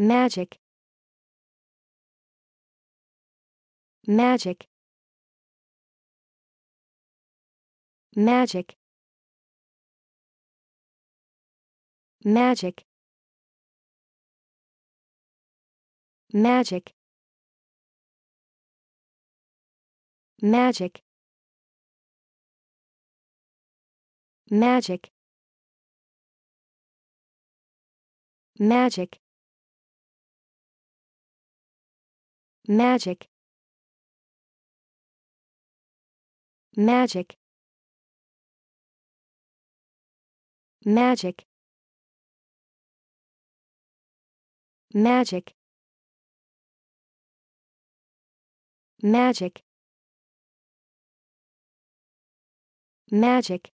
magic magic magic magic magic magic magic magic magic magic magic magic magic magic